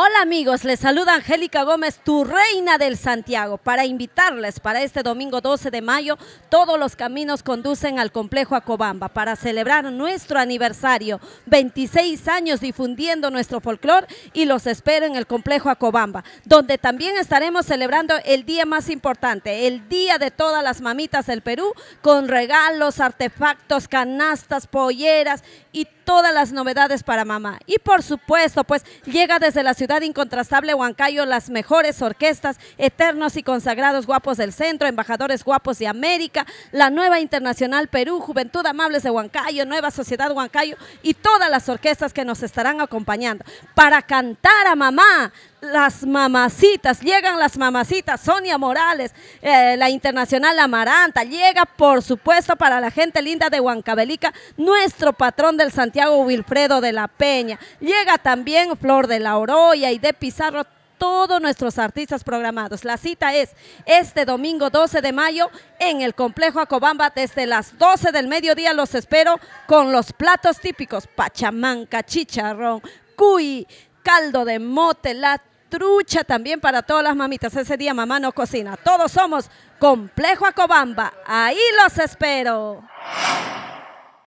Hola amigos, les saluda Angélica Gómez, tu reina del Santiago, para invitarles para este domingo 12 de mayo, todos los caminos conducen al complejo Acobamba para celebrar nuestro aniversario, 26 años difundiendo nuestro folclore y los espero en el complejo Acobamba, donde también estaremos celebrando el día más importante, el día de todas las mamitas del Perú, con regalos, artefactos, canastas, polleras y todas las novedades para mamá. Y por supuesto, pues llega desde la ciudad incontrastable Huancayo, las mejores orquestas, eternos y consagrados guapos del centro, embajadores guapos de América, la nueva internacional Perú, Juventud Amables de Huancayo, Nueva Sociedad Huancayo y todas las orquestas que nos estarán acompañando para cantar a mamá las mamacitas, llegan las mamacitas, Sonia Morales, eh, la internacional Amaranta, llega por supuesto para la gente linda de Huancabelica, nuestro patrón del Santiago Wilfredo de la Peña, llega también Flor de la Oroya y de Pizarro, todos nuestros artistas programados. La cita es este domingo 12 de mayo en el Complejo Acobamba desde las 12 del mediodía. Los espero con los platos típicos, pachamanca, chicharrón, cuy, caldo de mote, trucha también para todas las mamitas. Ese día mamá no cocina. Todos somos Complejo Acobamba. Ahí los espero.